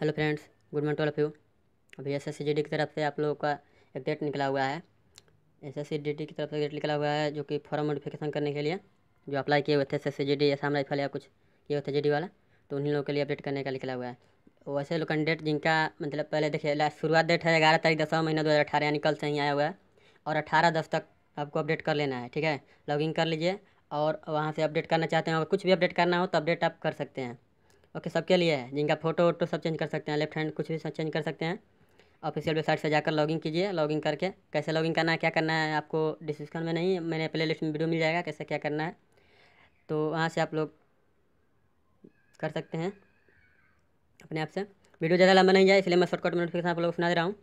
hello friends good morning to of you अभी S S की तरफ से आप लोगों का एक डेट निकला हुआ है एस एस की तरफ से डेट निकला हुआ है जो कि फॉर्म मॉडिफिकेशन करने के लिए जो अप्लाई किए हुए थे S S C G S rifle या कुछ किए हुए थे जी वाला तो उन्हीं लोगों के लिए अपडेट करने का निकला हुआ है तो वैसे लोग कैंडिडेट जिनका मतलब पहले देखिए शुरुआत डेट है ग्यारह तारीख दसवा महीना दो हज़ार अठारह यानी कल से ही आया हुआ है और अठारह दस तक आपको अपडेट कर लेना है ठीक है इन कर लीजिए और वहाँ से अपडेट करना चाहते हैं और कुछ भी अपडेट करना हो तो अपडेट आप कर सकते हैं ओके सबके लिए है जिनका फ़ोटो वोटो सब चेंज कर सकते हैं लेफ्ट हैंड कुछ भी सब चेंज कर सकते हैं ऑफिशियल वेबसाइट से जाकर लॉगिन कीजिए लॉगिन करके कैसे लॉगिन करना है क्या करना है आपको डिस्क्रिप्शन में नहीं मैंने प्ले में वीडियो मिल जाएगा कैसे क्या करना है तो वहाँ से आप लोग कर सकते हैं अपने आप से वीडियो ज़्यादा लंबा नहीं जाए इसलिए मैं शॉर्टकट नोटिफिकेशन आप लोग सुना दे रहा हूँ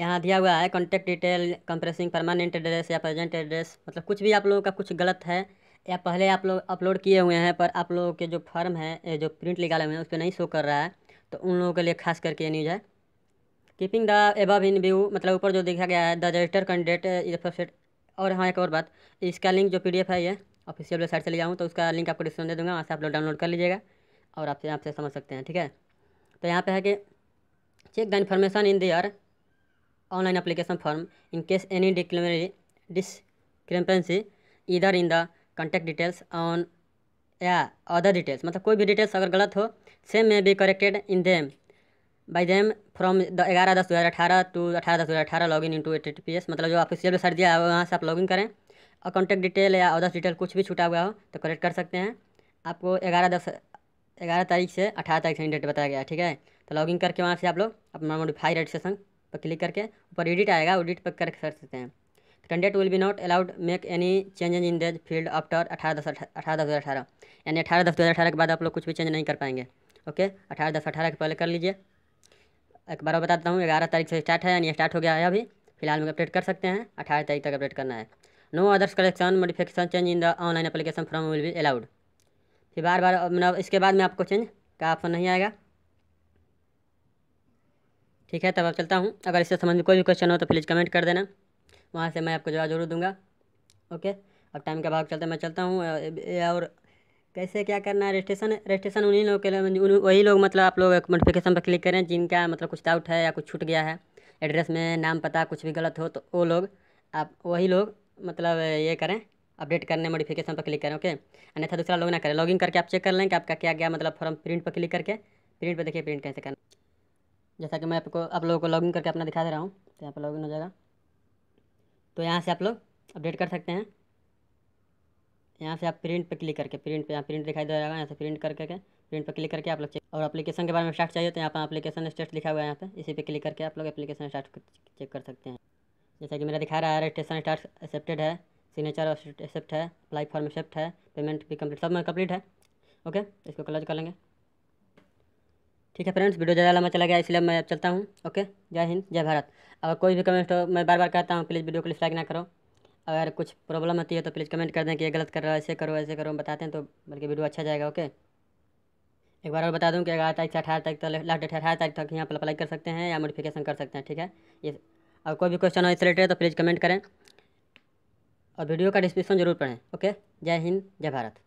यहाँ दिया हुआ है contact detail comprising permanent address या प्रेजेंट एड्रेस मतलब कुछ भी आप लोगों का कुछ गलत है या पहले आप लोग अपलोड किए हुए हैं पर आप लोगों के जो फॉर्म है जो प्रिंट निकाले हुए हैं उस पर नहीं शो कर रहा है तो उन लोगों के लिए खास करके ये न्यूज़ है keeping the above in view मतलब ऊपर जो देखा गया है the register candidate is website और हाँ एक और बात इसका लिंक जो पीडीएफ है ये ऑफिशियल वेबसाइट चले जाऊँ तो उसका लिंक आपको डिस्क्रिप्शन दे दूँगा वहाँ से आप लोग डाउनलोड कर लीजिएगा और आपसे यहाँ से समझ सकते हैं ठीक है तो यहाँ पे है कि check the information in their online application form in case any डिक्लेमरी डिसक्रिपेंसी इधर in the contact details on या अदर डिटेल्स मतलब कोई भी डिटेल्स अगर गलत हो same may be corrected in them by them from ग्यारह दस दो हज़ार अठारह टू अठारह दस दो हज़ार अठारह login to at P S मतलब जो ऑफिशियल वेबसाइट दिया है वहाँ से आप लॉगिन करें और कॉन्टैक्ट डिटेल या अदर डिटेल कुछ भी छूटा हुआ हो तो करेक्ट कर सकते हैं आपको ग्यारह दस ग्यारह तारीख से अठारह तारीख से डेट बताया गया ठीक है तो लॉग इन करके वहाँ से आप लोग अपना मोडिफाई रजिस्ट्रेशन पर क्लिक करके ऊपर एडिट आएगा एडिट पर कर सकते हैं candidate will be not allowed make any changes in these field after अठारह दस अठारह दस हज़ार अठारह यानी अठारह दस दो अठारह के बाद आप लोग कुछ भी चेंज नहीं कर पाएंगे ओके अठारह दस अठारह के पहले कर लीजिए एक बार बताता हूँ ग्यारह तारीख से स्टार्ट है यानी स्टार्ट हो गया है अभी फिलहाल में अपडेट कर सकते हैं अठारह तारीख तक अपडेट करना है no others correction modification change in the online application form will be allowed फिर बार बार मतलब इसके बाद में आपको चेंज का ऑप्शन नहीं आएगा ठीक है तब चलता हूँ अगर इससे संबंधित कोई भी क्वेश्चन हो तो प्लीज़ कमेंट कर देना वहाँ से मैं आपको जवाब जरूर दूंगा ओके अब टाइम के भाग चलते मैं चलता हूँ और कैसे क्या करना है रजिस्ट्रेशन रजिस्ट्रेशन उन्हीं लोगों के लिए वही लोग मतलब आप लोग नोटिफिकेशन पर क्लिक करें जिनका मतलब कुछ डाउट है या कुछ छूट गया है एड्रेस में नाम पता कुछ भी गलत हो तो वो लोग आप वही लोग मतलब ये करें अपडेट करने मॉडिफिकेशन पर क्लिक करें ओके अन्यथा दूसरा लोग ना करें लॉगिन करके आप चेक कर लें कि आपका क्या गया मतलब फॉर्म प्रिंट पर क्लिक करके प्रिंट पर देखिए प्रिंट कैसे करना जैसा कि मैं आपको आप लोगों को लॉगिन करके अपना दिखा दे रहा हूँ तो यहाँ पर लॉगिन हो जाएगा तो यहाँ से आप लोग अपडेट कर सकते हैं यहाँ से आप प्रिंट पर क्लिक करके प्रिंट पे यहाँ प्रिंट दिखाई दे रहा यहाँ से प्रिंट करके प्रिंट पर क्लिक करके आप लोग चेक और एप्लीकेशन के बारे में स्टार्ट चाहिए तो यहाँ पर एप्लीकेशन स्टेट लिखा हुआ है यहाँ पे इसी पे क्लिक करके आप लोग एप्लीकेशन स्टार्ट चेक कर सकते हैं जैसा कि मेरा दिखा रहा है रजिस्ट्रेशन स्टार्ट एक्सेप्टेड है सिग्नेचर एक्सेप्ट है अप्लाई फॉर्म एक्सेप्ट है पेमेंट भी कम्प्लीट सब में कम्प्लीट है ओके इसको क्लोज कर लेंगे ठीक है फ्रेंड्स वीडियो ज़्यादा लंबा चला गया इसलिए मैं अब चलता हूँ ओके जय हिंद जय भारत अगर कोई भी कमेंट हो मैं बार बार कहता हूँ प्लीज़ वीडियो को लाइक ना करो अगर कुछ प्रॉब्लम आती है तो प्लीज़ कमेंट कर दें कि ये गलत कर रहा है ऐसे करो ऐसे करो बताते हैं तो बल्कि वीडियो अच्छा जाएगा ओके एक बार और बता दूं कि ग्यारह तारीख से अठारह तारीख तक लास्ट डेट अठारह तारीख तक यहाँ पर अप्लाई कर सकते हैं या मोडिफिकेशन कर सकते हैं ठीक है ये और कोई भी क्वेश्चन हो इस रिलेटेड तो प्लीज़ कमेंट करें और वीडियो का डिस्क्रिप्शन जरूर पढ़ें ओके जय हिंद जय भारत